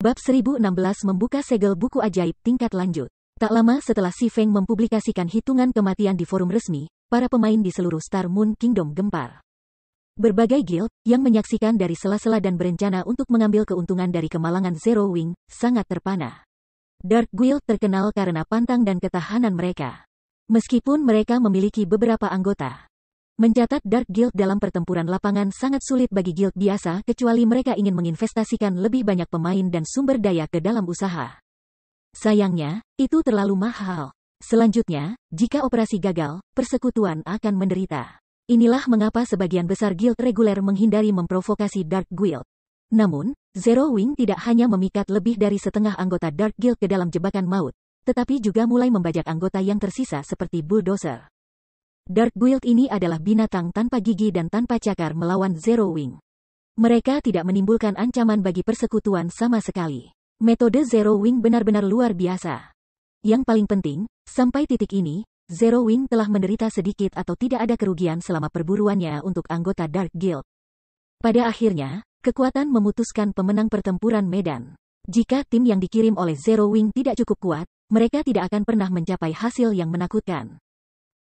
Bab 1016 membuka segel buku ajaib tingkat lanjut. Tak lama setelah Si Feng mempublikasikan hitungan kematian di forum resmi, para pemain di seluruh Star Moon Kingdom gempar. Berbagai guild, yang menyaksikan dari sela-sela dan berencana untuk mengambil keuntungan dari kemalangan Zero Wing, sangat terpana. Dark Guild terkenal karena pantang dan ketahanan mereka. Meskipun mereka memiliki beberapa anggota, Mencatat Dark Guild dalam pertempuran lapangan sangat sulit bagi guild biasa kecuali mereka ingin menginvestasikan lebih banyak pemain dan sumber daya ke dalam usaha. Sayangnya, itu terlalu mahal. Selanjutnya, jika operasi gagal, persekutuan akan menderita. Inilah mengapa sebagian besar guild reguler menghindari memprovokasi Dark Guild. Namun, Zero Wing tidak hanya memikat lebih dari setengah anggota Dark Guild ke dalam jebakan maut, tetapi juga mulai membajak anggota yang tersisa seperti Bulldozer. Dark Guild ini adalah binatang tanpa gigi dan tanpa cakar melawan Zero Wing. Mereka tidak menimbulkan ancaman bagi persekutuan sama sekali. Metode Zero Wing benar-benar luar biasa. Yang paling penting, sampai titik ini, Zero Wing telah menderita sedikit atau tidak ada kerugian selama perburuannya untuk anggota Dark Guild. Pada akhirnya, kekuatan memutuskan pemenang pertempuran Medan. Jika tim yang dikirim oleh Zero Wing tidak cukup kuat, mereka tidak akan pernah mencapai hasil yang menakutkan.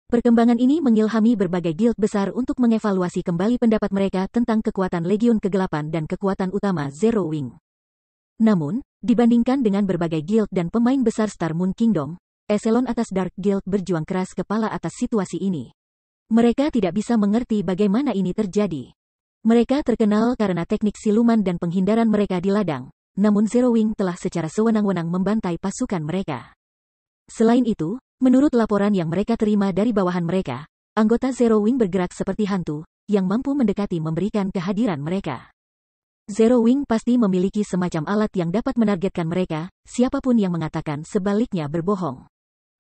Perkembangan ini mengilhami berbagai guild besar untuk mengevaluasi kembali pendapat mereka tentang kekuatan Legion Kegelapan dan kekuatan utama Zero Wing. Namun, dibandingkan dengan berbagai guild dan pemain besar Star Moon Kingdom, Eselon atas Dark Guild berjuang keras kepala atas situasi ini. Mereka tidak bisa mengerti bagaimana ini terjadi. Mereka terkenal karena teknik siluman dan penghindaran mereka di ladang, namun Zero Wing telah secara sewenang-wenang membantai pasukan mereka. Selain itu, Menurut laporan yang mereka terima dari bawahan mereka, anggota Zero Wing bergerak seperti hantu, yang mampu mendekati memberikan kehadiran mereka. Zero Wing pasti memiliki semacam alat yang dapat menargetkan mereka, siapapun yang mengatakan sebaliknya berbohong.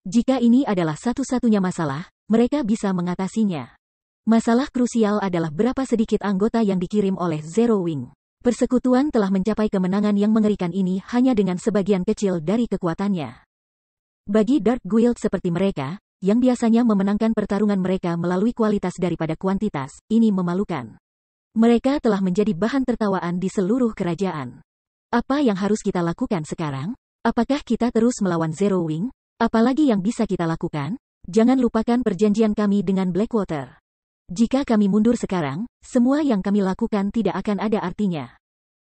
Jika ini adalah satu-satunya masalah, mereka bisa mengatasinya. Masalah krusial adalah berapa sedikit anggota yang dikirim oleh Zero Wing. Persekutuan telah mencapai kemenangan yang mengerikan ini hanya dengan sebagian kecil dari kekuatannya. Bagi Dark Guild seperti mereka, yang biasanya memenangkan pertarungan mereka melalui kualitas daripada kuantitas, ini memalukan. Mereka telah menjadi bahan tertawaan di seluruh kerajaan. Apa yang harus kita lakukan sekarang? Apakah kita terus melawan Zero Wing? Apalagi yang bisa kita lakukan? Jangan lupakan perjanjian kami dengan Blackwater. Jika kami mundur sekarang, semua yang kami lakukan tidak akan ada artinya.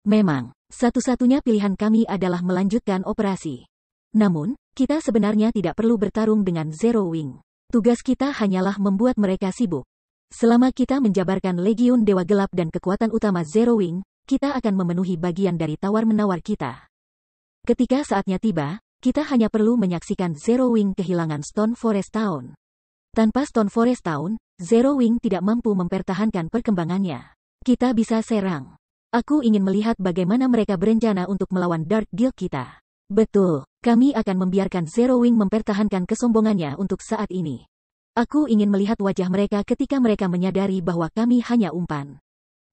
Memang, satu-satunya pilihan kami adalah melanjutkan operasi. Namun, kita sebenarnya tidak perlu bertarung dengan Zero Wing. Tugas kita hanyalah membuat mereka sibuk. Selama kita menjabarkan Legion Dewa Gelap dan kekuatan utama Zero Wing, kita akan memenuhi bagian dari tawar-menawar kita. Ketika saatnya tiba, kita hanya perlu menyaksikan Zero Wing kehilangan Stone Forest Town. Tanpa Stone Forest Town, Zero Wing tidak mampu mempertahankan perkembangannya. Kita bisa serang. Aku ingin melihat bagaimana mereka berencana untuk melawan Dark Guild kita. Betul, kami akan membiarkan Zero Wing mempertahankan kesombongannya untuk saat ini. Aku ingin melihat wajah mereka ketika mereka menyadari bahwa kami hanya umpan.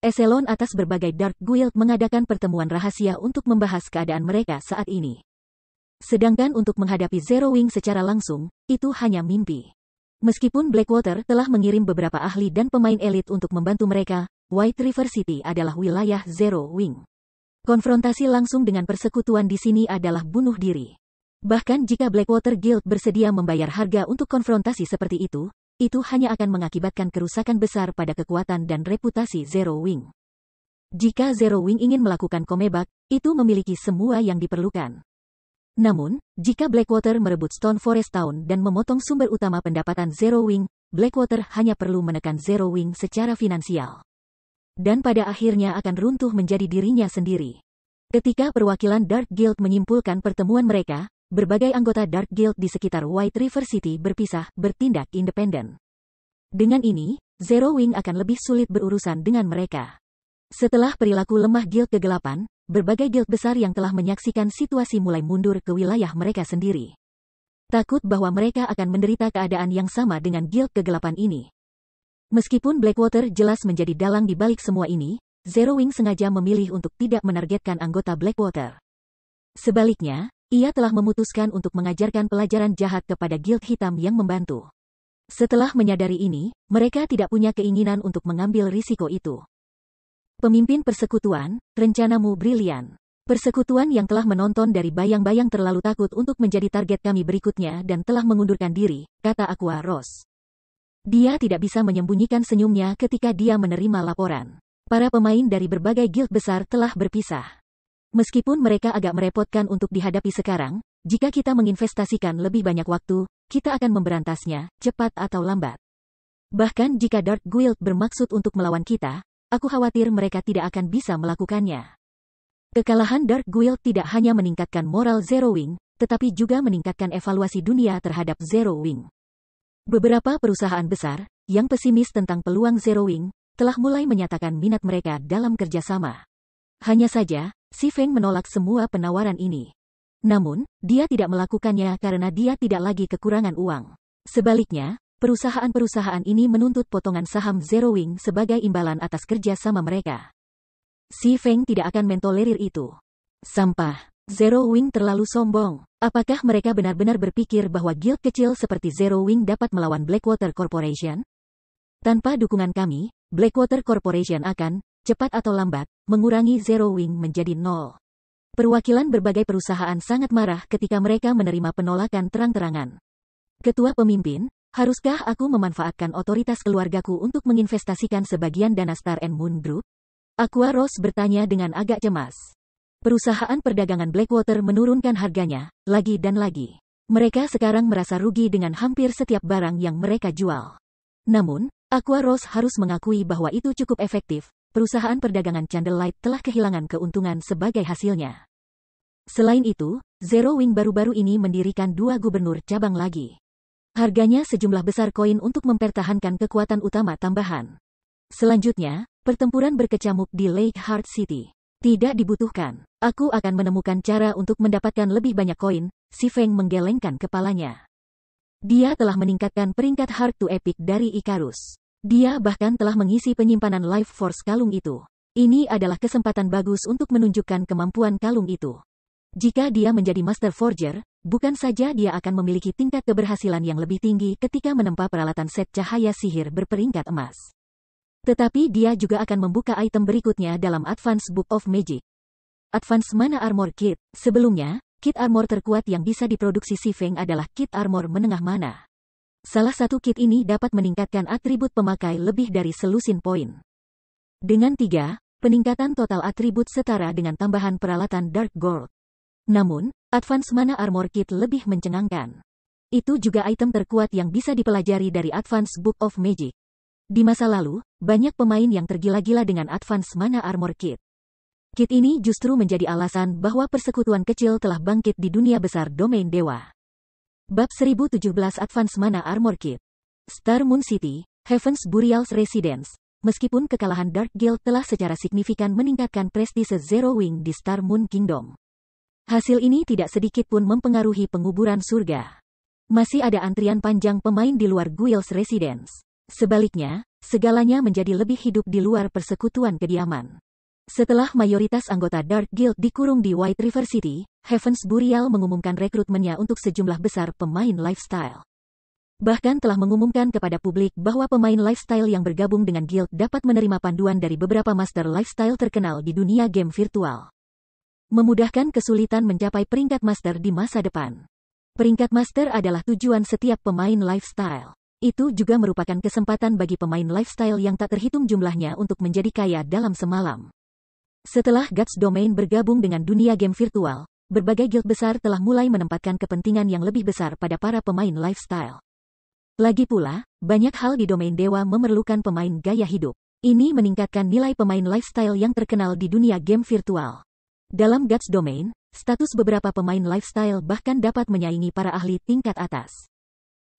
Eselon atas berbagai Dark Guild mengadakan pertemuan rahasia untuk membahas keadaan mereka saat ini. Sedangkan untuk menghadapi Zero Wing secara langsung, itu hanya mimpi. Meskipun Blackwater telah mengirim beberapa ahli dan pemain elit untuk membantu mereka, White River City adalah wilayah Zero Wing. Konfrontasi langsung dengan persekutuan di sini adalah bunuh diri. Bahkan jika Blackwater Guild bersedia membayar harga untuk konfrontasi seperti itu, itu hanya akan mengakibatkan kerusakan besar pada kekuatan dan reputasi Zero Wing. Jika Zero Wing ingin melakukan komebak, itu memiliki semua yang diperlukan. Namun, jika Blackwater merebut Stone Forest Town dan memotong sumber utama pendapatan Zero Wing, Blackwater hanya perlu menekan Zero Wing secara finansial dan pada akhirnya akan runtuh menjadi dirinya sendiri. Ketika perwakilan Dark Guild menyimpulkan pertemuan mereka, berbagai anggota Dark Guild di sekitar White River City berpisah, bertindak independen. Dengan ini, Zero Wing akan lebih sulit berurusan dengan mereka. Setelah perilaku lemah Guild kegelapan, berbagai guild besar yang telah menyaksikan situasi mulai mundur ke wilayah mereka sendiri. Takut bahwa mereka akan menderita keadaan yang sama dengan guild kegelapan ini. Meskipun Blackwater jelas menjadi dalang di balik semua ini, Zero Wing sengaja memilih untuk tidak menargetkan anggota Blackwater. Sebaliknya, ia telah memutuskan untuk mengajarkan pelajaran jahat kepada Guild Hitam yang membantu. Setelah menyadari ini, mereka tidak punya keinginan untuk mengambil risiko itu. Pemimpin persekutuan, rencanamu brilian. Persekutuan yang telah menonton dari bayang-bayang terlalu takut untuk menjadi target kami berikutnya dan telah mengundurkan diri, kata Aqua Rose. Dia tidak bisa menyembunyikan senyumnya ketika dia menerima laporan. Para pemain dari berbagai guild besar telah berpisah. Meskipun mereka agak merepotkan untuk dihadapi sekarang, jika kita menginvestasikan lebih banyak waktu, kita akan memberantasnya, cepat atau lambat. Bahkan jika Dark Guild bermaksud untuk melawan kita, aku khawatir mereka tidak akan bisa melakukannya. Kekalahan Dark Guild tidak hanya meningkatkan moral Zero Wing, tetapi juga meningkatkan evaluasi dunia terhadap Zero Wing. Beberapa perusahaan besar, yang pesimis tentang peluang Zero Wing telah mulai menyatakan minat mereka dalam kerjasama. Hanya saja, Si Feng menolak semua penawaran ini. Namun, dia tidak melakukannya karena dia tidak lagi kekurangan uang. Sebaliknya, perusahaan-perusahaan ini menuntut potongan saham Zero Wing sebagai imbalan atas kerja sama mereka. Si Feng tidak akan mentolerir itu. Sampah. Zero Wing terlalu sombong. Apakah mereka benar-benar berpikir bahwa guild kecil seperti Zero Wing dapat melawan Blackwater Corporation? Tanpa dukungan kami, Blackwater Corporation akan, cepat atau lambat, mengurangi Zero Wing menjadi nol. Perwakilan berbagai perusahaan sangat marah ketika mereka menerima penolakan terang-terangan. Ketua pemimpin, haruskah aku memanfaatkan otoritas keluargaku untuk menginvestasikan sebagian dana Star and Moon Group? Aqua Rose bertanya dengan agak cemas perusahaan perdagangan Blackwater menurunkan harganya, lagi dan lagi. Mereka sekarang merasa rugi dengan hampir setiap barang yang mereka jual. Namun, Aqua Rose harus mengakui bahwa itu cukup efektif, perusahaan perdagangan Candlelight telah kehilangan keuntungan sebagai hasilnya. Selain itu, Zero Wing baru-baru ini mendirikan dua gubernur cabang lagi. Harganya sejumlah besar koin untuk mempertahankan kekuatan utama tambahan. Selanjutnya, pertempuran berkecamuk di Lake Heart City. Tidak dibutuhkan. Aku akan menemukan cara untuk mendapatkan lebih banyak koin, si Feng menggelengkan kepalanya. Dia telah meningkatkan peringkat Hard to Epic dari Icarus. Dia bahkan telah mengisi penyimpanan Life Force kalung itu. Ini adalah kesempatan bagus untuk menunjukkan kemampuan kalung itu. Jika dia menjadi Master Forger, bukan saja dia akan memiliki tingkat keberhasilan yang lebih tinggi ketika menempa peralatan set cahaya sihir berperingkat emas. Tetapi dia juga akan membuka item berikutnya dalam Advance Book of Magic, Advance Mana Armor Kit. Sebelumnya, kit armor terkuat yang bisa diproduksi Si Feng adalah kit armor menengah mana. Salah satu kit ini dapat meningkatkan atribut pemakai lebih dari selusin poin. Dengan tiga, peningkatan total atribut setara dengan tambahan peralatan Dark Gold. Namun, Advance Mana Armor Kit lebih mencengangkan. Itu juga item terkuat yang bisa dipelajari dari Advance Book of Magic. Di masa lalu, banyak pemain yang tergila-gila dengan Advance Mana Armor Kit. Kit ini justru menjadi alasan bahwa persekutuan kecil telah bangkit di dunia besar domain dewa. Bab 1017 Advance Mana Armor Kit Star Moon City, Heaven's Burial's Residence Meskipun kekalahan Dark Guild telah secara signifikan meningkatkan prestise Zero Wing di Star Moon Kingdom. Hasil ini tidak sedikit pun mempengaruhi penguburan surga. Masih ada antrian panjang pemain di luar Guilds Residence. Sebaliknya, segalanya menjadi lebih hidup di luar persekutuan kediaman. Setelah mayoritas anggota Dark Guild dikurung di White River City, Heavens Burial mengumumkan rekrutmennya untuk sejumlah besar pemain lifestyle. Bahkan telah mengumumkan kepada publik bahwa pemain lifestyle yang bergabung dengan guild dapat menerima panduan dari beberapa master lifestyle terkenal di dunia game virtual. Memudahkan kesulitan mencapai peringkat master di masa depan. Peringkat master adalah tujuan setiap pemain lifestyle. Itu juga merupakan kesempatan bagi pemain lifestyle yang tak terhitung jumlahnya untuk menjadi kaya dalam semalam. Setelah Guts Domain bergabung dengan dunia game virtual, berbagai guild besar telah mulai menempatkan kepentingan yang lebih besar pada para pemain lifestyle. Lagi pula, banyak hal di domain dewa memerlukan pemain gaya hidup. Ini meningkatkan nilai pemain lifestyle yang terkenal di dunia game virtual. Dalam Guts Domain, status beberapa pemain lifestyle bahkan dapat menyaingi para ahli tingkat atas.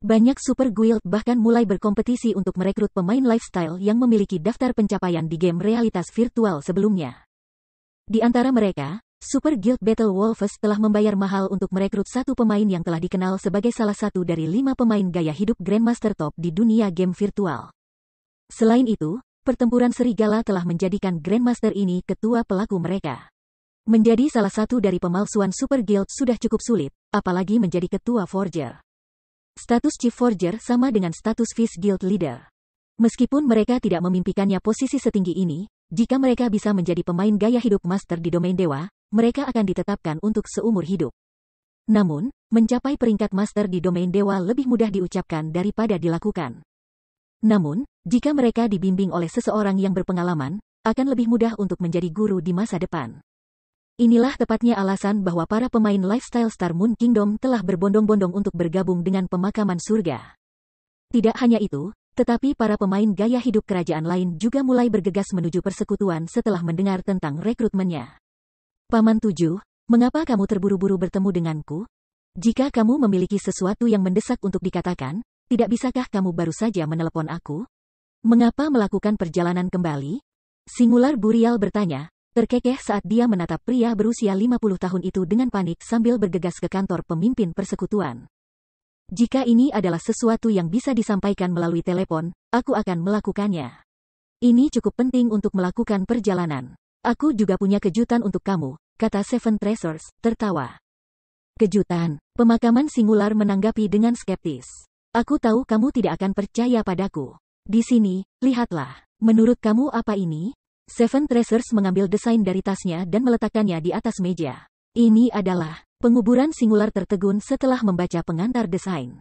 Banyak super guild bahkan mulai berkompetisi untuk merekrut pemain lifestyle yang memiliki daftar pencapaian di game realitas virtual sebelumnya. Di antara mereka, Super Guild Battle Wolves telah membayar mahal untuk merekrut satu pemain yang telah dikenal sebagai salah satu dari lima pemain gaya hidup Grandmaster Top di dunia game virtual. Selain itu, pertempuran serigala telah menjadikan Grandmaster ini ketua pelaku mereka. Menjadi salah satu dari pemalsuan Super Guild sudah cukup sulit, apalagi menjadi ketua Forger. Status Chief Forger sama dengan status Vice Guild Leader. Meskipun mereka tidak memimpikannya posisi setinggi ini, jika mereka bisa menjadi pemain gaya hidup master di domain dewa, mereka akan ditetapkan untuk seumur hidup. Namun, mencapai peringkat master di domain dewa lebih mudah diucapkan daripada dilakukan. Namun, jika mereka dibimbing oleh seseorang yang berpengalaman, akan lebih mudah untuk menjadi guru di masa depan. Inilah tepatnya alasan bahwa para pemain lifestyle Star Moon Kingdom telah berbondong-bondong untuk bergabung dengan pemakaman surga. Tidak hanya itu, tetapi para pemain gaya hidup kerajaan lain juga mulai bergegas menuju persekutuan setelah mendengar tentang rekrutmennya. Paman Tujuh, mengapa kamu terburu-buru bertemu denganku? Jika kamu memiliki sesuatu yang mendesak untuk dikatakan, tidak bisakah kamu baru saja menelepon aku? Mengapa melakukan perjalanan kembali? Singular Burial bertanya, terkekeh saat dia menatap pria berusia 50 tahun itu dengan panik sambil bergegas ke kantor pemimpin persekutuan. Jika ini adalah sesuatu yang bisa disampaikan melalui telepon, aku akan melakukannya. Ini cukup penting untuk melakukan perjalanan. Aku juga punya kejutan untuk kamu, kata Seven Treasures, tertawa. Kejutan, pemakaman singular menanggapi dengan skeptis. Aku tahu kamu tidak akan percaya padaku. Di sini, lihatlah. Menurut kamu apa ini? Seven Treasures mengambil desain dari tasnya dan meletakkannya di atas meja. Ini adalah Penguburan singular tertegun setelah membaca pengantar desain.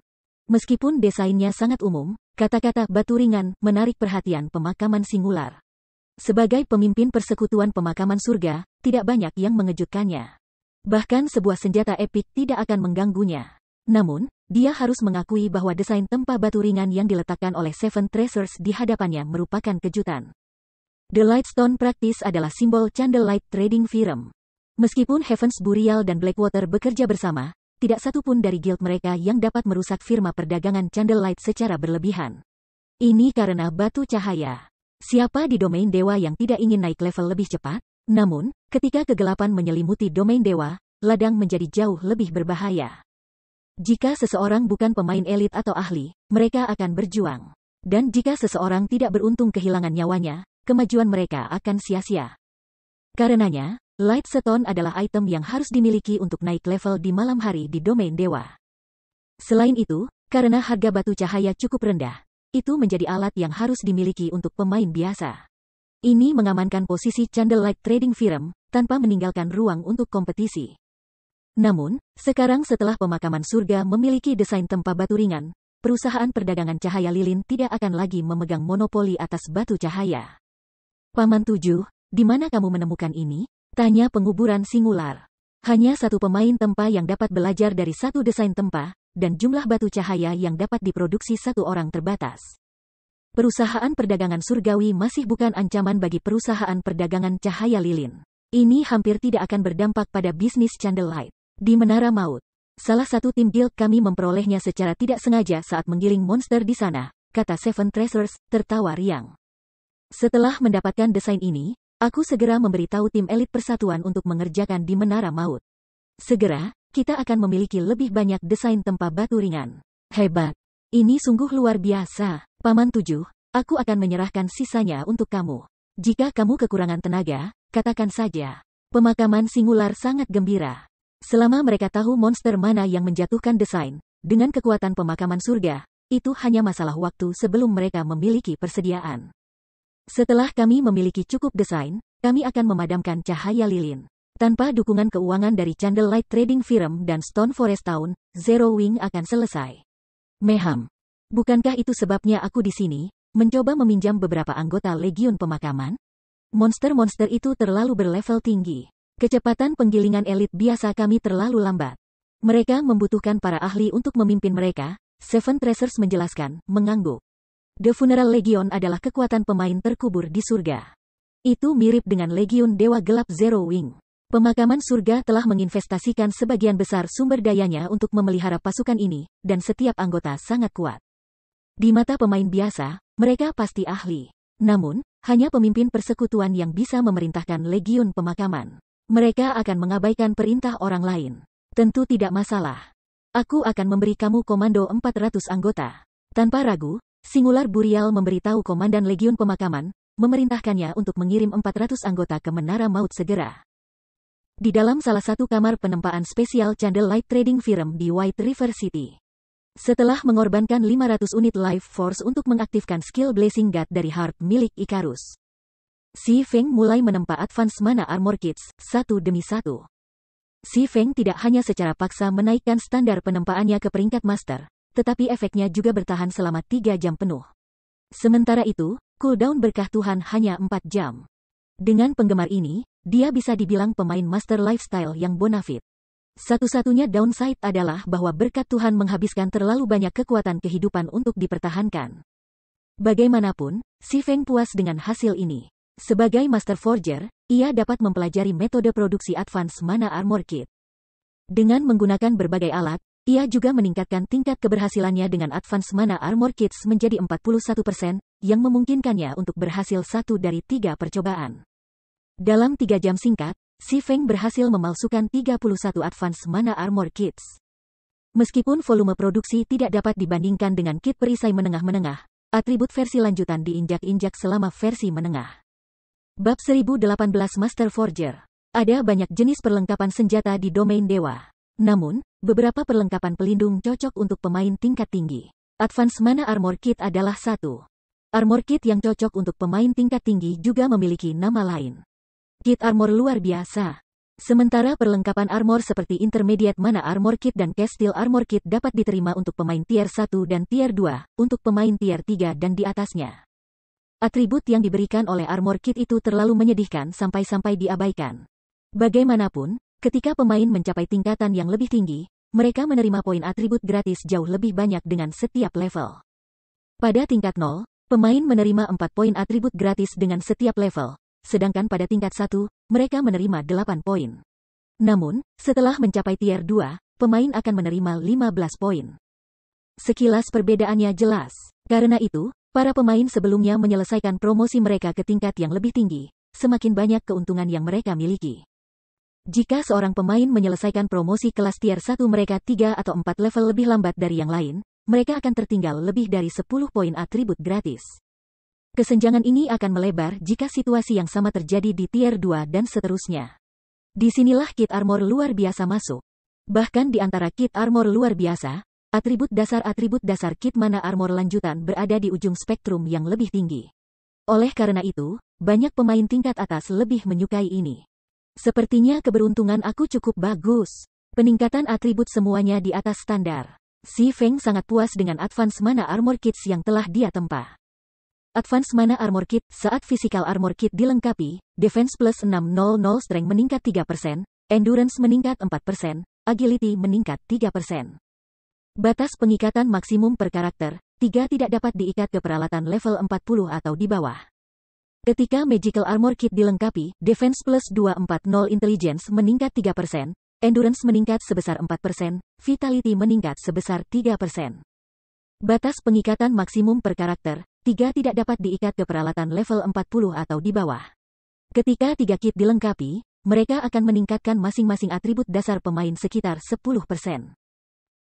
Meskipun desainnya sangat umum, kata-kata batu ringan menarik perhatian pemakaman singular. Sebagai pemimpin persekutuan pemakaman surga, tidak banyak yang mengejutkannya. Bahkan sebuah senjata epik tidak akan mengganggunya. Namun, dia harus mengakui bahwa desain tempa batu ringan yang diletakkan oleh Seven Treasures di hadapannya merupakan kejutan. The Lightstone Practice adalah simbol Candlelight Trading Firm. Meskipun Heavens Burial dan Blackwater bekerja bersama, tidak satu pun dari guild mereka yang dapat merusak firma perdagangan Candlelight secara berlebihan. Ini karena batu cahaya. Siapa di domain dewa yang tidak ingin naik level lebih cepat? Namun, ketika kegelapan menyelimuti domain dewa, ladang menjadi jauh lebih berbahaya. Jika seseorang bukan pemain elit atau ahli, mereka akan berjuang. Dan jika seseorang tidak beruntung kehilangan nyawanya, kemajuan mereka akan sia-sia. Karenanya, Lightstone adalah item yang harus dimiliki untuk naik level di malam hari di domain dewa. Selain itu, karena harga batu cahaya cukup rendah, itu menjadi alat yang harus dimiliki untuk pemain biasa. Ini mengamankan posisi Candlelight Trading Firm, tanpa meninggalkan ruang untuk kompetisi. Namun, sekarang setelah pemakaman surga memiliki desain tempa batu ringan, perusahaan perdagangan cahaya lilin tidak akan lagi memegang monopoli atas batu cahaya. Paman 7, di mana kamu menemukan ini? Tanya penguburan singular. Hanya satu pemain tempa yang dapat belajar dari satu desain tempa, dan jumlah batu cahaya yang dapat diproduksi satu orang terbatas. Perusahaan perdagangan surgawi masih bukan ancaman bagi perusahaan perdagangan cahaya lilin. Ini hampir tidak akan berdampak pada bisnis candlelight. Di Menara Maut, salah satu tim guild kami memperolehnya secara tidak sengaja saat menggiring monster di sana, kata Seven Treasures, tertawa riang. Setelah mendapatkan desain ini, Aku segera memberitahu tim elit persatuan untuk mengerjakan di Menara Maut. Segera, kita akan memiliki lebih banyak desain tempat batu ringan. Hebat. Ini sungguh luar biasa. Paman tujuh, aku akan menyerahkan sisanya untuk kamu. Jika kamu kekurangan tenaga, katakan saja. Pemakaman singular sangat gembira. Selama mereka tahu monster mana yang menjatuhkan desain, dengan kekuatan pemakaman surga, itu hanya masalah waktu sebelum mereka memiliki persediaan. Setelah kami memiliki cukup desain, kami akan memadamkan cahaya lilin. Tanpa dukungan keuangan dari Candlelight Trading Firm dan Stone Forest Town, Zero Wing akan selesai. Meham. Bukankah itu sebabnya aku di sini, mencoba meminjam beberapa anggota Legiun Pemakaman? Monster-monster itu terlalu berlevel tinggi. Kecepatan penggilingan elit biasa kami terlalu lambat. Mereka membutuhkan para ahli untuk memimpin mereka, Seven Tracers menjelaskan, mengangguk. The Funeral Legion adalah kekuatan pemain terkubur di surga. Itu mirip dengan Legion Dewa Gelap Zero Wing. Pemakaman surga telah menginvestasikan sebagian besar sumber dayanya untuk memelihara pasukan ini, dan setiap anggota sangat kuat. Di mata pemain biasa, mereka pasti ahli. Namun, hanya pemimpin persekutuan yang bisa memerintahkan Legion pemakaman. Mereka akan mengabaikan perintah orang lain. Tentu tidak masalah. Aku akan memberi kamu komando 400 anggota. Tanpa ragu, Singular Burial memberitahu Komandan Legiun Pemakaman, memerintahkannya untuk mengirim 400 anggota ke Menara Maut segera. Di dalam salah satu kamar penempaan spesial Candlelight Trading Firm di White River City. Setelah mengorbankan 500 unit Life Force untuk mengaktifkan skill Blessing God dari Heart milik Icarus. Si Feng mulai menempa Advance Mana Armor Kits, satu demi satu. Si Feng tidak hanya secara paksa menaikkan standar penempaannya ke peringkat master, tetapi efeknya juga bertahan selama 3 jam penuh. Sementara itu, cooldown berkah Tuhan hanya 4 jam. Dengan penggemar ini, dia bisa dibilang pemain master lifestyle yang bonafit. Satu-satunya downside adalah bahwa berkat Tuhan menghabiskan terlalu banyak kekuatan kehidupan untuk dipertahankan. Bagaimanapun, si Feng puas dengan hasil ini. Sebagai Master Forger, ia dapat mempelajari metode produksi Advance Mana Armor Kit. Dengan menggunakan berbagai alat, ia juga meningkatkan tingkat keberhasilannya dengan Advance Mana Armor Kits menjadi 41%, yang memungkinkannya untuk berhasil satu dari tiga percobaan. Dalam tiga jam singkat, Si Feng berhasil memalsukan 31 Advance Mana Armor Kits. Meskipun volume produksi tidak dapat dibandingkan dengan kit perisai menengah-menengah, atribut versi lanjutan diinjak-injak selama versi menengah. Bab 1018 Master Forger Ada banyak jenis perlengkapan senjata di domain dewa. Namun, beberapa perlengkapan pelindung cocok untuk pemain tingkat tinggi. Advance Mana Armor Kit adalah satu. Armor Kit yang cocok untuk pemain tingkat tinggi juga memiliki nama lain. Kit Armor luar biasa. Sementara perlengkapan armor seperti Intermediate Mana Armor Kit dan Castile Armor Kit dapat diterima untuk pemain tier 1 dan tier 2, untuk pemain tier 3 dan di atasnya. Atribut yang diberikan oleh Armor Kit itu terlalu menyedihkan sampai-sampai diabaikan. Bagaimanapun, Ketika pemain mencapai tingkatan yang lebih tinggi, mereka menerima poin atribut gratis jauh lebih banyak dengan setiap level. Pada tingkat 0, pemain menerima 4 poin atribut gratis dengan setiap level, sedangkan pada tingkat 1, mereka menerima 8 poin. Namun, setelah mencapai tier 2, pemain akan menerima 15 poin. Sekilas perbedaannya jelas. Karena itu, para pemain sebelumnya menyelesaikan promosi mereka ke tingkat yang lebih tinggi, semakin banyak keuntungan yang mereka miliki. Jika seorang pemain menyelesaikan promosi kelas tier 1 mereka 3 atau 4 level lebih lambat dari yang lain, mereka akan tertinggal lebih dari 10 poin atribut gratis. Kesenjangan ini akan melebar jika situasi yang sama terjadi di tier 2 dan seterusnya. Disinilah kit armor luar biasa masuk. Bahkan di antara kit armor luar biasa, atribut dasar atribut dasar kit mana armor lanjutan berada di ujung spektrum yang lebih tinggi. Oleh karena itu, banyak pemain tingkat atas lebih menyukai ini. Sepertinya keberuntungan aku cukup bagus. Peningkatan atribut semuanya di atas standar. Si Feng sangat puas dengan advance mana armor kits yang telah dia tempah. Advance mana armor kit saat physical armor kit dilengkapi, defense plus 600 strength meningkat 3%, endurance meningkat 4%, agility meningkat 3%. Batas pengikatan maksimum per karakter, 3 tidak dapat diikat ke peralatan level 40 atau di bawah. Ketika Magical Armor Kit dilengkapi, Defense plus 240 Intelligence meningkat 3%, Endurance meningkat sebesar 4%, Vitality meningkat sebesar 3%. Batas pengikatan maksimum per karakter, 3 tidak dapat diikat ke peralatan level 40 atau di bawah. Ketika 3 kit dilengkapi, mereka akan meningkatkan masing-masing atribut dasar pemain sekitar 10%.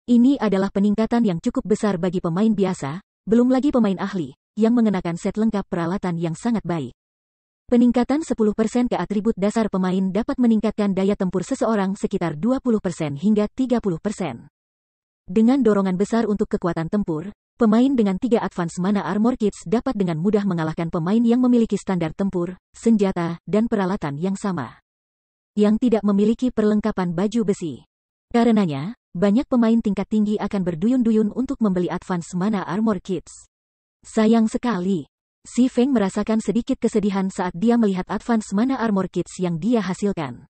Ini adalah peningkatan yang cukup besar bagi pemain biasa, belum lagi pemain ahli, yang mengenakan set lengkap peralatan yang sangat baik. Peningkatan 10% ke atribut dasar pemain dapat meningkatkan daya tempur seseorang sekitar 20% hingga 30%. Dengan dorongan besar untuk kekuatan tempur, pemain dengan tiga advance mana armor kits dapat dengan mudah mengalahkan pemain yang memiliki standar tempur, senjata, dan peralatan yang sama. Yang tidak memiliki perlengkapan baju besi. Karenanya, banyak pemain tingkat tinggi akan berduyun-duyun untuk membeli advance mana armor kits. Sayang sekali. Si Feng merasakan sedikit kesedihan saat dia melihat Advance Mana Armor Kits yang dia hasilkan.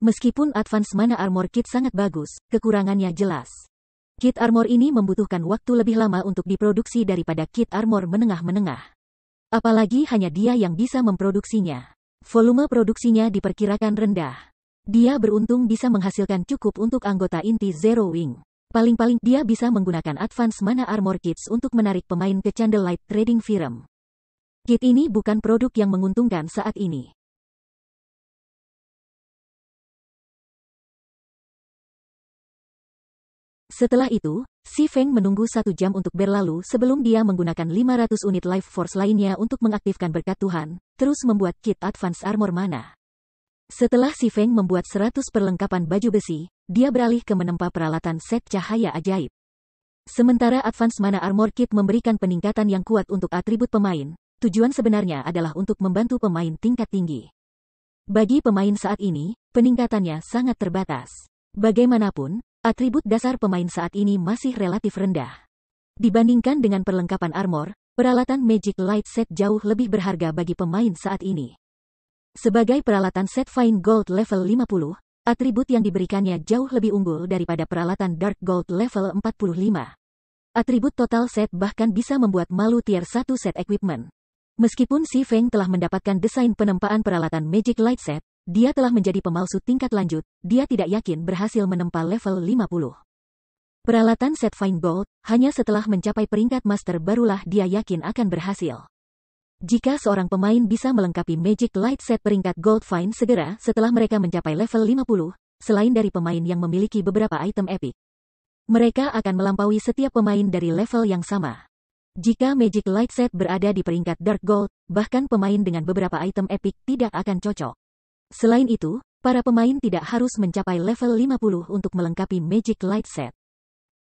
Meskipun Advance Mana Armor Kit sangat bagus, kekurangannya jelas. Kit armor ini membutuhkan waktu lebih lama untuk diproduksi daripada kit armor menengah-menengah. Apalagi hanya dia yang bisa memproduksinya. Volume produksinya diperkirakan rendah. Dia beruntung bisa menghasilkan cukup untuk anggota inti Zero Wing. Paling-paling dia bisa menggunakan Advance Mana Armor Kits untuk menarik pemain ke Candlelight Trading Firm. Kit ini bukan produk yang menguntungkan saat ini. Setelah itu, Si Feng menunggu satu jam untuk berlalu sebelum dia menggunakan 500 unit life force lainnya untuk mengaktifkan berkat Tuhan, terus membuat kit Advance Armor Mana. Setelah Si Feng membuat 100 perlengkapan baju besi, dia beralih ke menempa peralatan set cahaya ajaib. Sementara Advance Mana Armor Kit memberikan peningkatan yang kuat untuk atribut pemain, tujuan sebenarnya adalah untuk membantu pemain tingkat tinggi. Bagi pemain saat ini, peningkatannya sangat terbatas. Bagaimanapun, atribut dasar pemain saat ini masih relatif rendah. Dibandingkan dengan perlengkapan armor, peralatan Magic Light Set jauh lebih berharga bagi pemain saat ini. Sebagai peralatan set Fine Gold level 50, Atribut yang diberikannya jauh lebih unggul daripada peralatan Dark Gold level 45. Atribut total set bahkan bisa membuat malu tier 1 set equipment. Meskipun Si Feng telah mendapatkan desain penempaan peralatan Magic Light Set, dia telah menjadi pemalsu tingkat lanjut, dia tidak yakin berhasil menempa level 50. Peralatan set Fine Gold, hanya setelah mencapai peringkat master barulah dia yakin akan berhasil. Jika seorang pemain bisa melengkapi Magic Light Set peringkat Gold Fine segera setelah mereka mencapai level 50, selain dari pemain yang memiliki beberapa item epic, mereka akan melampaui setiap pemain dari level yang sama. Jika Magic Light Set berada di peringkat Dark Gold, bahkan pemain dengan beberapa item epic tidak akan cocok. Selain itu, para pemain tidak harus mencapai level 50 untuk melengkapi Magic Light Set.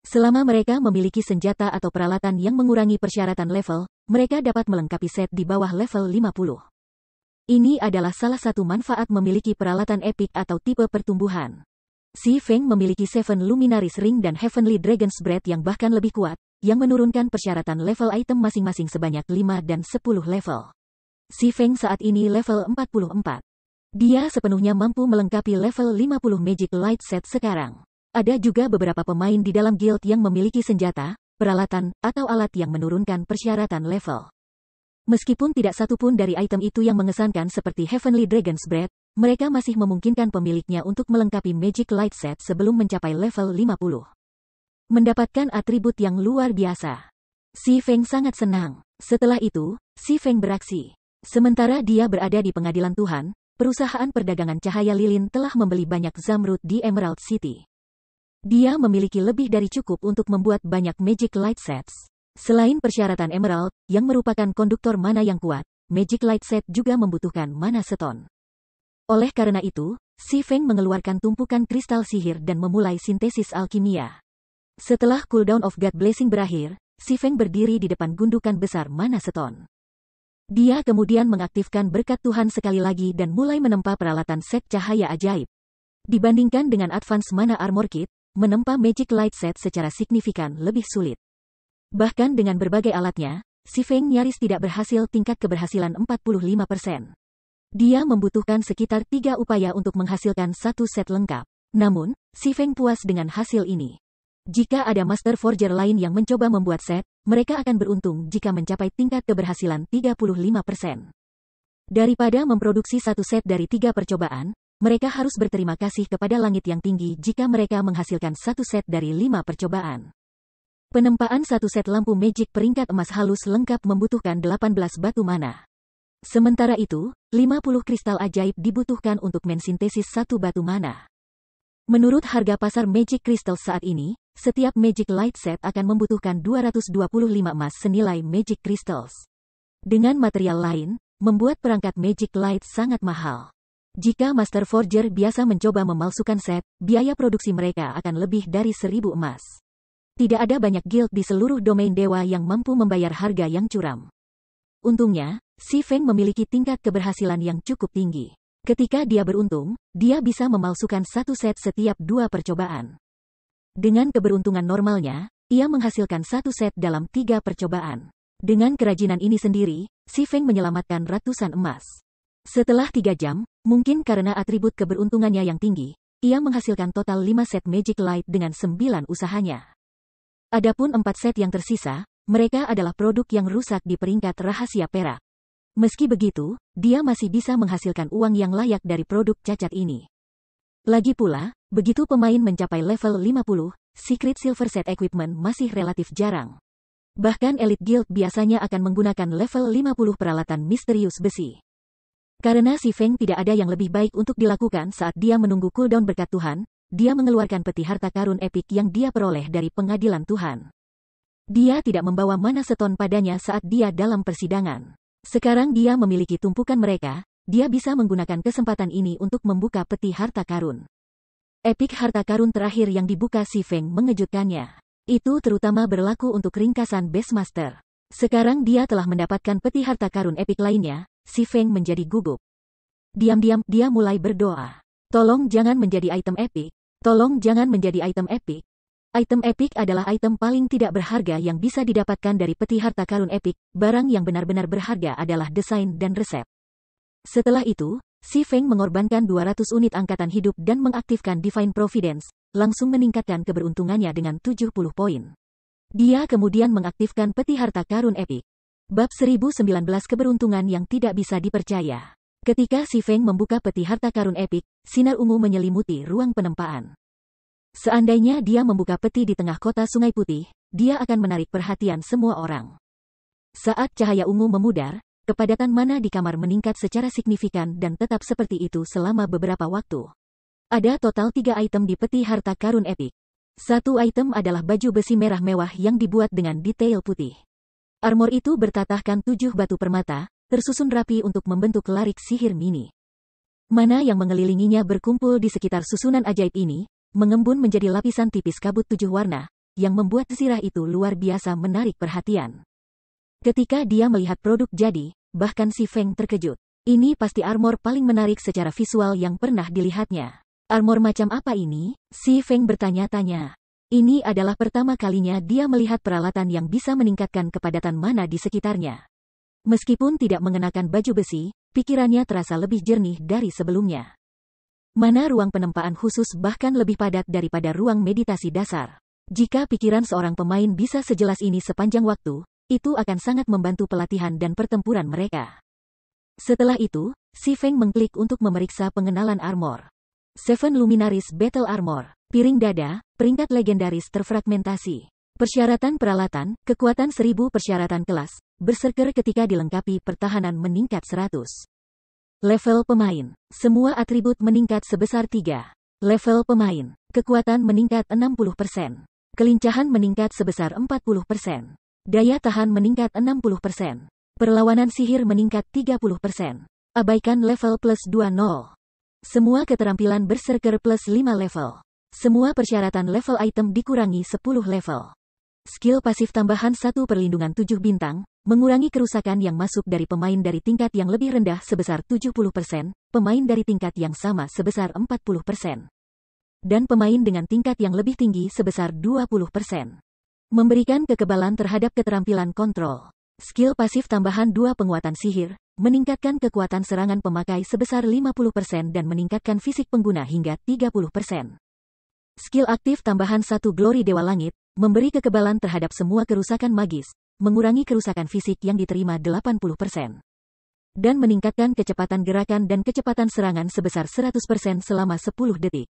Selama mereka memiliki senjata atau peralatan yang mengurangi persyaratan level, mereka dapat melengkapi set di bawah level 50. Ini adalah salah satu manfaat memiliki peralatan epik atau tipe pertumbuhan. Si Feng memiliki Seven Luminaries Ring dan Heavenly Dragon's Breath yang bahkan lebih kuat, yang menurunkan persyaratan level item masing-masing sebanyak 5 dan 10 level. Si Feng saat ini level 44. Dia sepenuhnya mampu melengkapi level 50 Magic Light Set sekarang. Ada juga beberapa pemain di dalam guild yang memiliki senjata, peralatan, atau alat yang menurunkan persyaratan level. Meskipun tidak satupun dari item itu yang mengesankan seperti Heavenly Dragon's Breath, mereka masih memungkinkan pemiliknya untuk melengkapi Magic Light Set sebelum mencapai level 50. Mendapatkan atribut yang luar biasa. Si Feng sangat senang. Setelah itu, Si Feng beraksi. Sementara dia berada di pengadilan Tuhan, perusahaan perdagangan cahaya lilin telah membeli banyak zamrud di Emerald City. Dia memiliki lebih dari cukup untuk membuat banyak Magic Light Sets. Selain persyaratan Emerald, yang merupakan konduktor mana yang kuat, Magic Light Set juga membutuhkan mana seton. Oleh karena itu, Si Feng mengeluarkan tumpukan kristal sihir dan memulai sintesis alkimia. Setelah cooldown of God Blessing berakhir, Si Feng berdiri di depan gundukan besar mana seton. Dia kemudian mengaktifkan berkat Tuhan sekali lagi dan mulai menempa peralatan set cahaya ajaib. Dibandingkan dengan advance mana armor kit, menempa Magic Light Set secara signifikan lebih sulit. Bahkan dengan berbagai alatnya, Si Feng nyaris tidak berhasil tingkat keberhasilan 45%. Dia membutuhkan sekitar tiga upaya untuk menghasilkan satu set lengkap. Namun, Si Feng puas dengan hasil ini. Jika ada Master Forger lain yang mencoba membuat set, mereka akan beruntung jika mencapai tingkat keberhasilan 35%. Daripada memproduksi satu set dari tiga percobaan, mereka harus berterima kasih kepada langit yang tinggi jika mereka menghasilkan satu set dari lima percobaan. Penempaan satu set lampu magic peringkat emas halus lengkap membutuhkan 18 batu mana. Sementara itu, 50 kristal ajaib dibutuhkan untuk mensintesis satu batu mana. Menurut harga pasar magic crystal saat ini, setiap magic light set akan membutuhkan 225 emas senilai magic crystals. Dengan material lain, membuat perangkat magic light sangat mahal. Jika Master Forger biasa mencoba memalsukan set, biaya produksi mereka akan lebih dari seribu emas. Tidak ada banyak guild di seluruh domain dewa yang mampu membayar harga yang curam. Untungnya, Si Feng memiliki tingkat keberhasilan yang cukup tinggi. Ketika dia beruntung, dia bisa memalsukan satu set setiap dua percobaan. Dengan keberuntungan normalnya, ia menghasilkan satu set dalam tiga percobaan. Dengan kerajinan ini sendiri, Si Feng menyelamatkan ratusan emas. Setelah tiga jam, Mungkin karena atribut keberuntungannya yang tinggi, ia menghasilkan total 5 set Magic Light dengan 9 usahanya. Adapun 4 set yang tersisa, mereka adalah produk yang rusak di peringkat rahasia perak. Meski begitu, dia masih bisa menghasilkan uang yang layak dari produk cacat ini. Lagi pula, begitu pemain mencapai level 50, Secret Silver Set Equipment masih relatif jarang. Bahkan Elite guild biasanya akan menggunakan level 50 peralatan misterius besi. Karena si Feng tidak ada yang lebih baik untuk dilakukan saat dia menunggu cooldown berkat Tuhan, dia mengeluarkan peti harta karun epik yang dia peroleh dari pengadilan Tuhan. Dia tidak membawa mana seton padanya saat dia dalam persidangan. Sekarang dia memiliki tumpukan mereka, dia bisa menggunakan kesempatan ini untuk membuka peti harta karun. Epik harta karun terakhir yang dibuka si Feng mengejutkannya. Itu terutama berlaku untuk ringkasan Base Master. Sekarang dia telah mendapatkan peti harta karun epik lainnya, Si Feng menjadi gugup. Diam-diam, dia mulai berdoa. Tolong jangan menjadi item epic. Tolong jangan menjadi item epic. Item epic adalah item paling tidak berharga yang bisa didapatkan dari peti harta karun epic. Barang yang benar-benar berharga adalah desain dan resep. Setelah itu, Si Feng mengorbankan 200 unit angkatan hidup dan mengaktifkan Divine Providence, langsung meningkatkan keberuntungannya dengan 70 poin. Dia kemudian mengaktifkan peti harta karun epic. Bab 1019 Keberuntungan yang tidak bisa dipercaya. Ketika Si Feng membuka peti harta karun epik, sinar ungu menyelimuti ruang penempaan. Seandainya dia membuka peti di tengah kota Sungai Putih, dia akan menarik perhatian semua orang. Saat cahaya ungu memudar, kepadatan mana di kamar meningkat secara signifikan dan tetap seperti itu selama beberapa waktu. Ada total tiga item di peti harta karun epik. Satu item adalah baju besi merah mewah yang dibuat dengan detail putih. Armor itu bertatahkan tujuh batu permata, tersusun rapi untuk membentuk larik sihir mini. Mana yang mengelilinginya berkumpul di sekitar susunan ajaib ini, mengembun menjadi lapisan tipis kabut tujuh warna, yang membuat zirah itu luar biasa menarik perhatian. Ketika dia melihat produk jadi, bahkan si Feng terkejut. Ini pasti armor paling menarik secara visual yang pernah dilihatnya. Armor macam apa ini? Si Feng bertanya-tanya. Ini adalah pertama kalinya dia melihat peralatan yang bisa meningkatkan kepadatan mana di sekitarnya. Meskipun tidak mengenakan baju besi, pikirannya terasa lebih jernih dari sebelumnya. Mana ruang penempaan khusus bahkan lebih padat daripada ruang meditasi dasar. Jika pikiran seorang pemain bisa sejelas ini sepanjang waktu, itu akan sangat membantu pelatihan dan pertempuran mereka. Setelah itu, Si Feng mengklik untuk memeriksa pengenalan armor. Seven Luminaris Battle Armor, piring dada, peringkat legendaris terfragmentasi. Persyaratan peralatan, kekuatan 1000 persyaratan kelas, berserker ketika dilengkapi pertahanan meningkat 100. Level pemain, semua atribut meningkat sebesar 3. Level pemain, kekuatan meningkat 60%. Kelincahan meningkat sebesar 40%. Daya tahan meningkat 60%. Perlawanan sihir meningkat 30%. Abaikan level plus 20. Semua keterampilan berserker plus 5 level. Semua persyaratan level item dikurangi 10 level. Skill pasif tambahan satu perlindungan 7 bintang, mengurangi kerusakan yang masuk dari pemain dari tingkat yang lebih rendah sebesar 70%, pemain dari tingkat yang sama sebesar 40%, dan pemain dengan tingkat yang lebih tinggi sebesar 20%. Memberikan kekebalan terhadap keterampilan kontrol. Skill pasif tambahan dua penguatan sihir, meningkatkan kekuatan serangan pemakai sebesar 50% dan meningkatkan fisik pengguna hingga 30%. Skill aktif tambahan satu Glory Dewa Langit, memberi kekebalan terhadap semua kerusakan magis, mengurangi kerusakan fisik yang diterima 80%. Dan meningkatkan kecepatan gerakan dan kecepatan serangan sebesar 100% selama 10 detik.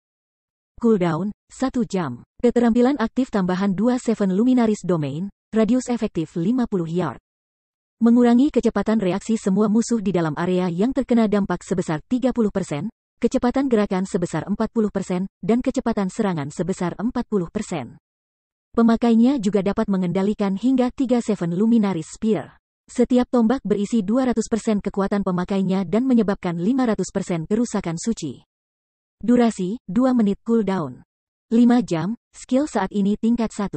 Cooldown, 1 jam. Keterampilan aktif tambahan 2 Seven Luminaris Domain, radius efektif 50 yard. Mengurangi kecepatan reaksi semua musuh di dalam area yang terkena dampak sebesar 30%, kecepatan gerakan sebesar 40%, dan kecepatan serangan sebesar 40%. Pemakainya juga dapat mengendalikan hingga 37 Luminaris Spear. Setiap tombak berisi 200% kekuatan pemakainya dan menyebabkan 500% kerusakan suci. Durasi, 2 menit cooldown. 5 jam, skill saat ini tingkat 1.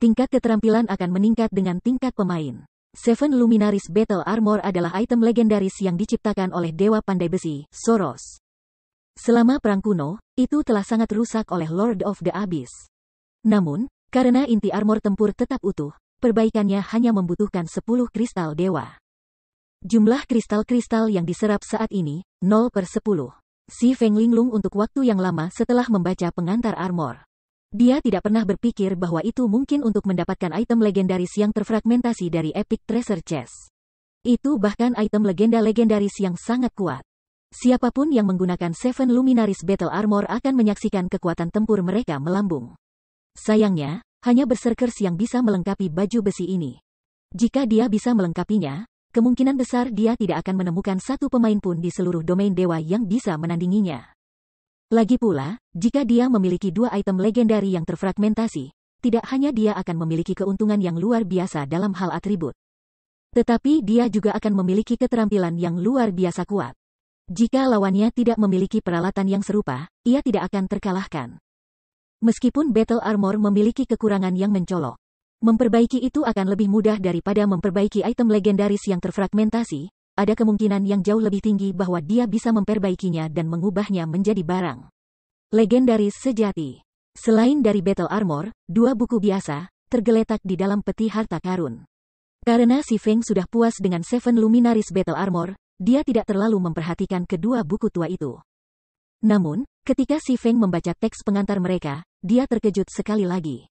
Tingkat keterampilan akan meningkat dengan tingkat pemain. Seven Luminaris Battle Armor adalah item legendaris yang diciptakan oleh Dewa Pandai Besi, Soros. Selama Perang Kuno, itu telah sangat rusak oleh Lord of the Abyss. Namun, karena inti armor tempur tetap utuh, perbaikannya hanya membutuhkan 10 kristal dewa. Jumlah kristal-kristal yang diserap saat ini, 0 per 10. Si Feng Linglung untuk waktu yang lama setelah membaca pengantar armor. Dia tidak pernah berpikir bahwa itu mungkin untuk mendapatkan item legendaris yang terfragmentasi dari Epic Treasure Chest. Itu bahkan item legenda legendaris yang sangat kuat. Siapapun yang menggunakan Seven Luminaris Battle Armor akan menyaksikan kekuatan tempur mereka melambung. Sayangnya, hanya berserkers yang bisa melengkapi baju besi ini. Jika dia bisa melengkapinya, kemungkinan besar dia tidak akan menemukan satu pemain pun di seluruh domain dewa yang bisa menandinginya. Lagi pula, jika dia memiliki dua item legendari yang terfragmentasi, tidak hanya dia akan memiliki keuntungan yang luar biasa dalam hal atribut. Tetapi dia juga akan memiliki keterampilan yang luar biasa kuat. Jika lawannya tidak memiliki peralatan yang serupa, ia tidak akan terkalahkan. Meskipun Battle Armor memiliki kekurangan yang mencolok, Memperbaiki itu akan lebih mudah daripada memperbaiki item legendaris yang terfragmentasi, ada kemungkinan yang jauh lebih tinggi bahwa dia bisa memperbaikinya dan mengubahnya menjadi barang. Legendaris sejati. Selain dari Battle Armor, dua buku biasa, tergeletak di dalam peti harta karun. Karena si Feng sudah puas dengan Seven Luminaris Battle Armor, dia tidak terlalu memperhatikan kedua buku tua itu. Namun, ketika si Feng membaca teks pengantar mereka, dia terkejut sekali lagi.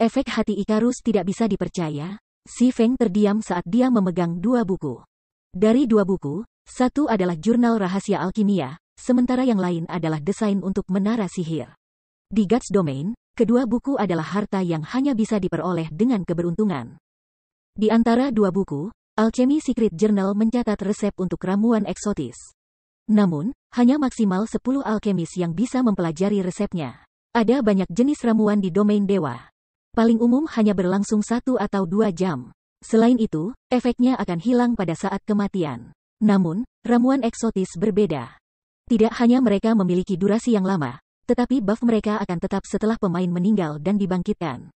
Efek hati Ikarus tidak bisa dipercaya. Si Feng terdiam saat dia memegang dua buku. Dari dua buku, satu adalah Jurnal Rahasia Alkimia, sementara yang lain adalah Desain untuk Menara Sihir. Di God's Domain, kedua buku adalah harta yang hanya bisa diperoleh dengan keberuntungan. Di antara dua buku, Alchemy Secret Journal mencatat resep untuk ramuan eksotis. Namun, hanya maksimal 10 alkemis yang bisa mempelajari resepnya. Ada banyak jenis ramuan di domain dewa. Paling umum hanya berlangsung satu atau dua jam. Selain itu, efeknya akan hilang pada saat kematian. Namun, ramuan eksotis berbeda. Tidak hanya mereka memiliki durasi yang lama, tetapi buff mereka akan tetap setelah pemain meninggal dan dibangkitkan.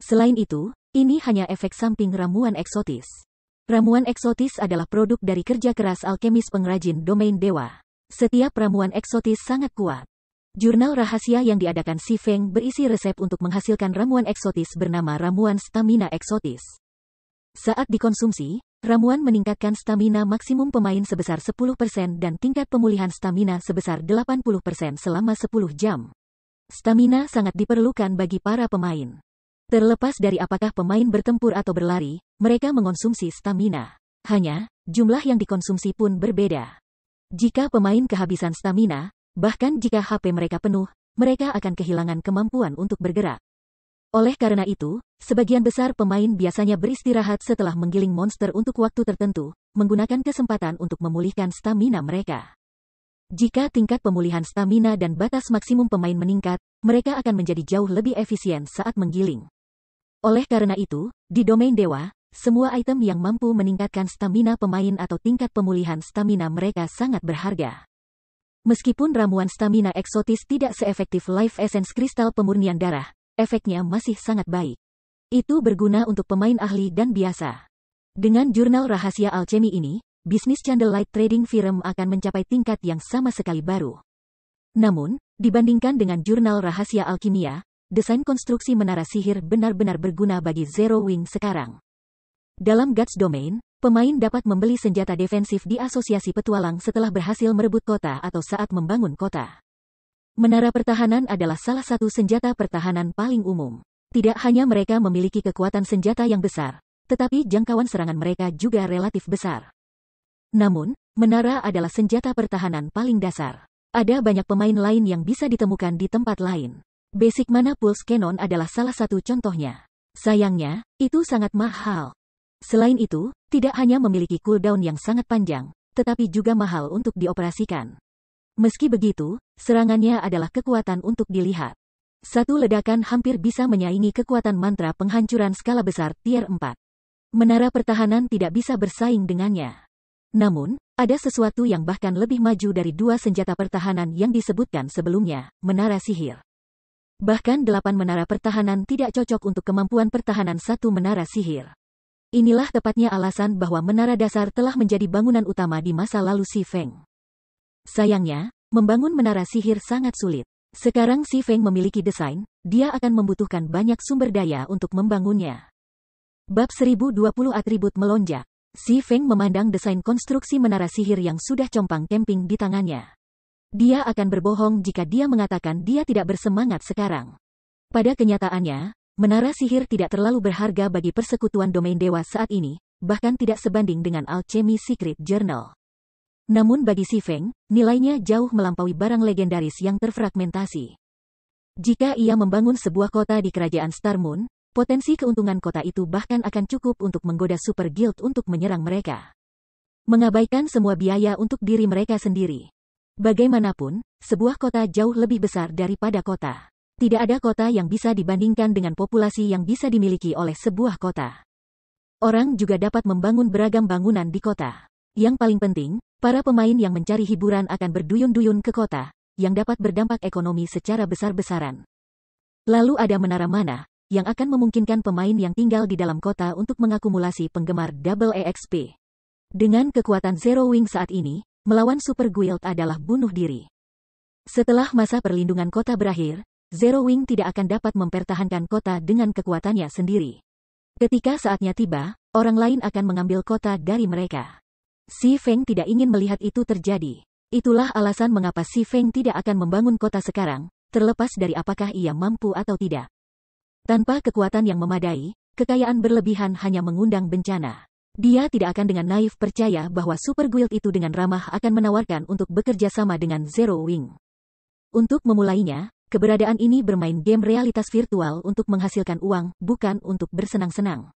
Selain itu, ini hanya efek samping ramuan eksotis. Ramuan eksotis adalah produk dari kerja keras alkemis pengrajin domain dewa. Setiap ramuan eksotis sangat kuat. Jurnal rahasia yang diadakan Si Feng berisi resep untuk menghasilkan ramuan eksotis bernama Ramuan Stamina Eksotis. Saat dikonsumsi, ramuan meningkatkan stamina maksimum pemain sebesar 10% dan tingkat pemulihan stamina sebesar 80% selama 10 jam. Stamina sangat diperlukan bagi para pemain. Terlepas dari apakah pemain bertempur atau berlari, mereka mengonsumsi stamina. Hanya, jumlah yang dikonsumsi pun berbeda. Jika pemain kehabisan stamina, bahkan jika HP mereka penuh, mereka akan kehilangan kemampuan untuk bergerak. Oleh karena itu, sebagian besar pemain biasanya beristirahat setelah menggiling monster untuk waktu tertentu, menggunakan kesempatan untuk memulihkan stamina mereka. Jika tingkat pemulihan stamina dan batas maksimum pemain meningkat, mereka akan menjadi jauh lebih efisien saat menggiling. Oleh karena itu, di domain dewa, semua item yang mampu meningkatkan stamina pemain atau tingkat pemulihan stamina mereka sangat berharga. Meskipun ramuan stamina eksotis tidak seefektif Life Essence Kristal Pemurnian Darah, efeknya masih sangat baik. Itu berguna untuk pemain ahli dan biasa. Dengan jurnal rahasia alchemy ini, bisnis candlelight trading firm akan mencapai tingkat yang sama sekali baru. Namun, dibandingkan dengan jurnal rahasia alkimia, desain konstruksi menara sihir benar-benar berguna bagi Zero Wing sekarang. Dalam Guts Domain, pemain dapat membeli senjata defensif di asosiasi petualang setelah berhasil merebut kota atau saat membangun kota. Menara pertahanan adalah salah satu senjata pertahanan paling umum. Tidak hanya mereka memiliki kekuatan senjata yang besar, tetapi jangkauan serangan mereka juga relatif besar. Namun, menara adalah senjata pertahanan paling dasar. Ada banyak pemain lain yang bisa ditemukan di tempat lain. Basic mana Pulse Cannon adalah salah satu contohnya. Sayangnya, itu sangat mahal. Selain itu, tidak hanya memiliki cooldown yang sangat panjang, tetapi juga mahal untuk dioperasikan. Meski begitu, serangannya adalah kekuatan untuk dilihat. Satu ledakan hampir bisa menyaingi kekuatan mantra penghancuran skala besar tier 4. Menara pertahanan tidak bisa bersaing dengannya. Namun, ada sesuatu yang bahkan lebih maju dari dua senjata pertahanan yang disebutkan sebelumnya, menara sihir. Bahkan delapan menara pertahanan tidak cocok untuk kemampuan pertahanan satu menara sihir. Inilah tepatnya alasan bahwa menara dasar telah menjadi bangunan utama di masa lalu Si Feng. Sayangnya, membangun menara sihir sangat sulit. Sekarang Si Feng memiliki desain, dia akan membutuhkan banyak sumber daya untuk membangunnya. Bab 1020 atribut melonjak. Si Feng memandang desain konstruksi menara sihir yang sudah compang camping di tangannya. Dia akan berbohong jika dia mengatakan dia tidak bersemangat sekarang. Pada kenyataannya, menara sihir tidak terlalu berharga bagi persekutuan domain dewa saat ini, bahkan tidak sebanding dengan Alchemy Secret Journal. Namun bagi Si Feng, nilainya jauh melampaui barang legendaris yang terfragmentasi. Jika ia membangun sebuah kota di kerajaan Star Moon, potensi keuntungan kota itu bahkan akan cukup untuk menggoda Super Guild untuk menyerang mereka. Mengabaikan semua biaya untuk diri mereka sendiri. Bagaimanapun, sebuah kota jauh lebih besar daripada kota. Tidak ada kota yang bisa dibandingkan dengan populasi yang bisa dimiliki oleh sebuah kota. Orang juga dapat membangun beragam bangunan di kota. Yang paling penting, Para pemain yang mencari hiburan akan berduyun-duyun ke kota, yang dapat berdampak ekonomi secara besar-besaran. Lalu ada menara mana, yang akan memungkinkan pemain yang tinggal di dalam kota untuk mengakumulasi penggemar Double EXP. Dengan kekuatan Zero Wing saat ini, melawan Super Guild adalah bunuh diri. Setelah masa perlindungan kota berakhir, Zero Wing tidak akan dapat mempertahankan kota dengan kekuatannya sendiri. Ketika saatnya tiba, orang lain akan mengambil kota dari mereka. Si Feng tidak ingin melihat itu terjadi. Itulah alasan mengapa Si Feng tidak akan membangun kota sekarang, terlepas dari apakah ia mampu atau tidak. Tanpa kekuatan yang memadai, kekayaan berlebihan hanya mengundang bencana. Dia tidak akan dengan naif percaya bahwa Super Guild itu dengan ramah akan menawarkan untuk bekerja sama dengan Zero Wing. Untuk memulainya, keberadaan ini bermain game realitas virtual untuk menghasilkan uang, bukan untuk bersenang-senang.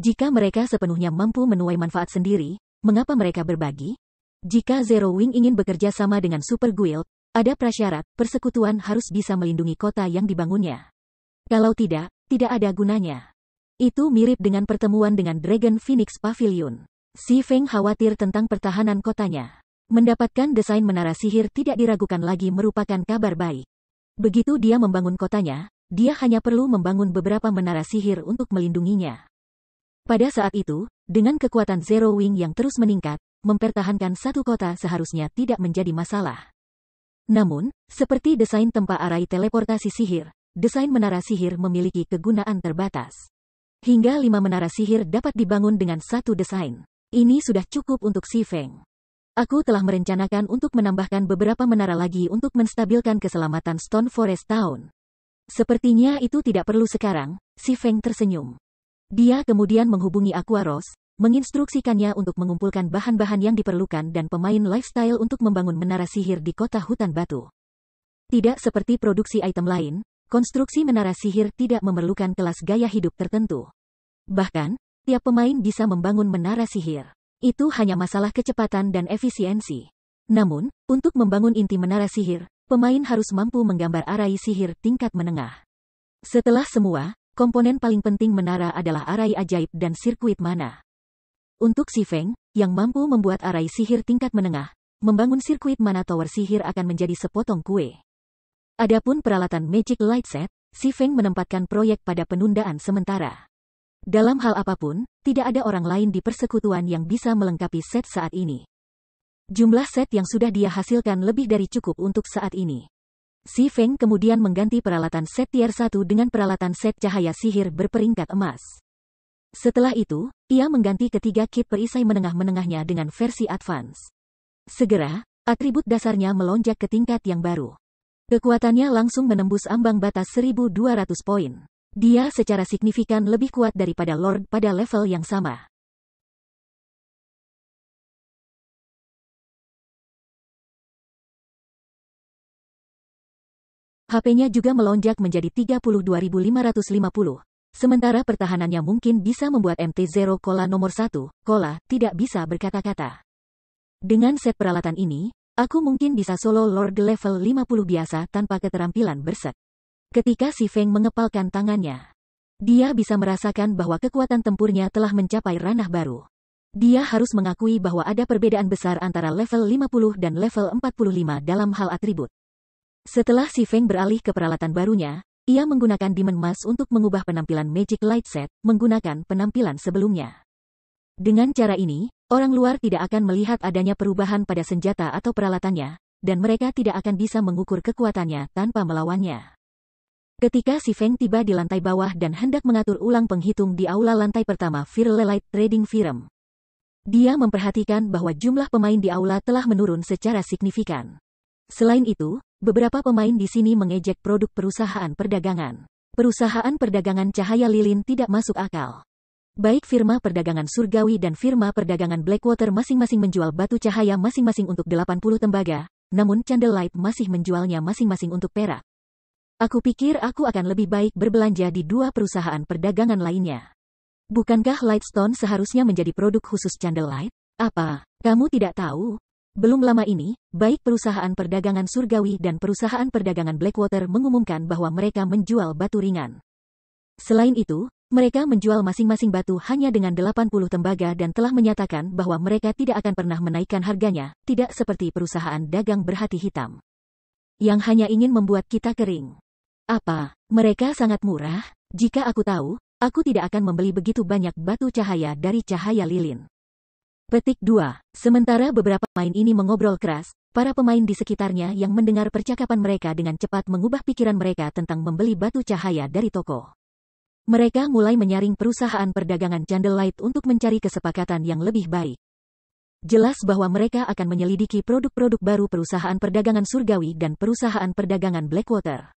Jika mereka sepenuhnya mampu menuai manfaat sendiri, Mengapa mereka berbagi? Jika Zero Wing ingin bekerja sama dengan Super Guild, ada prasyarat, persekutuan harus bisa melindungi kota yang dibangunnya. Kalau tidak, tidak ada gunanya. Itu mirip dengan pertemuan dengan Dragon Phoenix Pavilion. Si Feng khawatir tentang pertahanan kotanya. Mendapatkan desain menara sihir tidak diragukan lagi merupakan kabar baik. Begitu dia membangun kotanya, dia hanya perlu membangun beberapa menara sihir untuk melindunginya. Pada saat itu, dengan kekuatan Zero Wing yang terus meningkat, mempertahankan satu kota seharusnya tidak menjadi masalah. Namun, seperti desain tempa arai teleportasi sihir, desain menara sihir memiliki kegunaan terbatas. Hingga lima menara sihir dapat dibangun dengan satu desain. Ini sudah cukup untuk Si Feng. Aku telah merencanakan untuk menambahkan beberapa menara lagi untuk menstabilkan keselamatan Stone Forest Town. Sepertinya itu tidak perlu sekarang, Si Feng tersenyum. Dia kemudian menghubungi Aquaros, menginstruksikannya untuk mengumpulkan bahan-bahan yang diperlukan dan pemain lifestyle untuk membangun menara sihir di kota hutan batu. Tidak seperti produksi item lain, konstruksi menara sihir tidak memerlukan kelas gaya hidup tertentu. Bahkan, tiap pemain bisa membangun menara sihir. Itu hanya masalah kecepatan dan efisiensi. Namun, untuk membangun inti menara sihir, pemain harus mampu menggambar arai sihir tingkat menengah. Setelah semua, Komponen paling penting menara adalah arai ajaib dan sirkuit mana. Untuk si Feng, yang mampu membuat arai sihir tingkat menengah, membangun sirkuit mana tower sihir akan menjadi sepotong kue. Adapun peralatan Magic Light Set, si Feng menempatkan proyek pada penundaan sementara. Dalam hal apapun, tidak ada orang lain di persekutuan yang bisa melengkapi set saat ini. Jumlah set yang sudah dia hasilkan lebih dari cukup untuk saat ini. Si Feng kemudian mengganti peralatan set tier 1 dengan peralatan set cahaya sihir berperingkat emas. Setelah itu, ia mengganti ketiga kit perisai menengah-menengahnya dengan versi advance. Segera, atribut dasarnya melonjak ke tingkat yang baru. Kekuatannya langsung menembus ambang batas 1200 poin. Dia secara signifikan lebih kuat daripada Lord pada level yang sama. HP-nya juga melonjak menjadi 32.550. Sementara pertahanannya mungkin bisa membuat MT-0 Kola nomor 1, Kola, tidak bisa berkata-kata. Dengan set peralatan ini, aku mungkin bisa solo Lord level 50 biasa tanpa keterampilan berset. Ketika si Feng mengepalkan tangannya, dia bisa merasakan bahwa kekuatan tempurnya telah mencapai ranah baru. Dia harus mengakui bahwa ada perbedaan besar antara level 50 dan level 45 dalam hal atribut. Setelah si Feng beralih ke peralatan barunya, ia menggunakan Demon Mask untuk mengubah penampilan Magic Light Set menggunakan penampilan sebelumnya. Dengan cara ini, orang luar tidak akan melihat adanya perubahan pada senjata atau peralatannya, dan mereka tidak akan bisa mengukur kekuatannya tanpa melawannya. Ketika si Feng tiba di lantai bawah dan hendak mengatur ulang penghitung di aula lantai pertama Firelight Trading Firm. Dia memperhatikan bahwa jumlah pemain di aula telah menurun secara signifikan. Selain itu, Beberapa pemain di sini mengejek produk perusahaan perdagangan. Perusahaan perdagangan cahaya lilin tidak masuk akal. Baik firma perdagangan surgawi dan firma perdagangan Blackwater masing-masing menjual batu cahaya masing-masing untuk 80 tembaga, namun Candlelight masih menjualnya masing-masing untuk perak. Aku pikir aku akan lebih baik berbelanja di dua perusahaan perdagangan lainnya. Bukankah Lightstone seharusnya menjadi produk khusus Candlelight? Apa, kamu tidak tahu, belum lama ini, baik perusahaan perdagangan surgawi dan perusahaan perdagangan Blackwater mengumumkan bahwa mereka menjual batu ringan. Selain itu, mereka menjual masing-masing batu hanya dengan 80 tembaga dan telah menyatakan bahwa mereka tidak akan pernah menaikkan harganya, tidak seperti perusahaan dagang berhati hitam. Yang hanya ingin membuat kita kering. Apa, mereka sangat murah? Jika aku tahu, aku tidak akan membeli begitu banyak batu cahaya dari cahaya lilin. Petik 2. Sementara beberapa pemain ini mengobrol keras, para pemain di sekitarnya yang mendengar percakapan mereka dengan cepat mengubah pikiran mereka tentang membeli batu cahaya dari toko. Mereka mulai menyaring perusahaan perdagangan Candlelight untuk mencari kesepakatan yang lebih baik. Jelas bahwa mereka akan menyelidiki produk-produk baru perusahaan perdagangan surgawi dan perusahaan perdagangan Blackwater.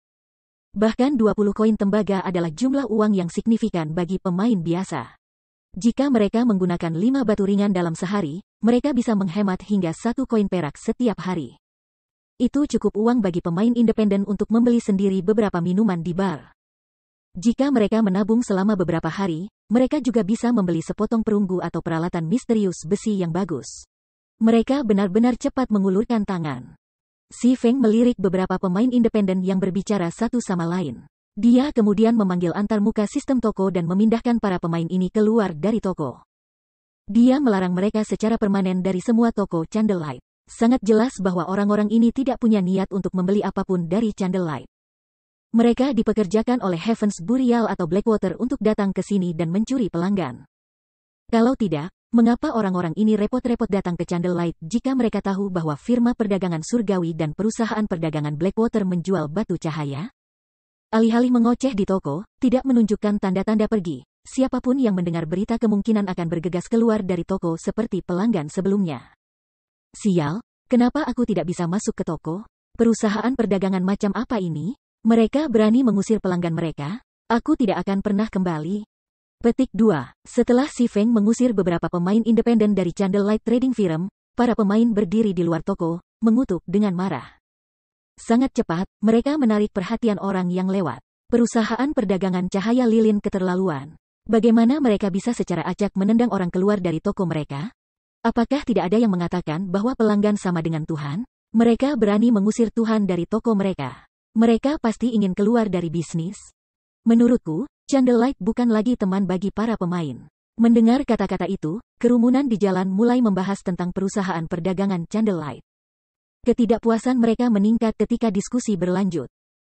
Bahkan 20 koin tembaga adalah jumlah uang yang signifikan bagi pemain biasa. Jika mereka menggunakan lima batu ringan dalam sehari, mereka bisa menghemat hingga satu koin perak setiap hari. Itu cukup uang bagi pemain independen untuk membeli sendiri beberapa minuman di bar. Jika mereka menabung selama beberapa hari, mereka juga bisa membeli sepotong perunggu atau peralatan misterius besi yang bagus. Mereka benar-benar cepat mengulurkan tangan. Si Feng melirik beberapa pemain independen yang berbicara satu sama lain. Dia kemudian memanggil antarmuka sistem toko dan memindahkan para pemain ini keluar dari toko. Dia melarang mereka secara permanen dari semua toko Candlelight. Sangat jelas bahwa orang-orang ini tidak punya niat untuk membeli apapun dari Candlelight. Mereka dipekerjakan oleh Heavens Burial atau Blackwater untuk datang ke sini dan mencuri pelanggan. Kalau tidak, mengapa orang-orang ini repot-repot datang ke Candlelight jika mereka tahu bahwa firma perdagangan surgawi dan perusahaan perdagangan Blackwater menjual batu cahaya? Alih-alih mengoceh di toko, tidak menunjukkan tanda-tanda pergi. Siapapun yang mendengar berita kemungkinan akan bergegas keluar dari toko seperti pelanggan sebelumnya. Sial, kenapa aku tidak bisa masuk ke toko? Perusahaan perdagangan macam apa ini? Mereka berani mengusir pelanggan mereka? Aku tidak akan pernah kembali. Petik 2. Setelah Si Feng mengusir beberapa pemain independen dari Candlelight Trading Firm, para pemain berdiri di luar toko, mengutuk dengan marah. Sangat cepat, mereka menarik perhatian orang yang lewat. Perusahaan perdagangan cahaya lilin keterlaluan. Bagaimana mereka bisa secara acak menendang orang keluar dari toko mereka? Apakah tidak ada yang mengatakan bahwa pelanggan sama dengan Tuhan? Mereka berani mengusir Tuhan dari toko mereka. Mereka pasti ingin keluar dari bisnis. Menurutku, Candlelight bukan lagi teman bagi para pemain. Mendengar kata-kata itu, kerumunan di jalan mulai membahas tentang perusahaan perdagangan Candlelight. Ketidakpuasan mereka meningkat ketika diskusi berlanjut.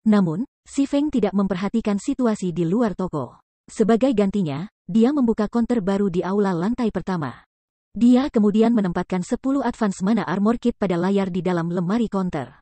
Namun, Si Feng tidak memperhatikan situasi di luar toko. Sebagai gantinya, dia membuka konter baru di aula lantai pertama. Dia kemudian menempatkan 10 advance mana armor kit pada layar di dalam lemari konter.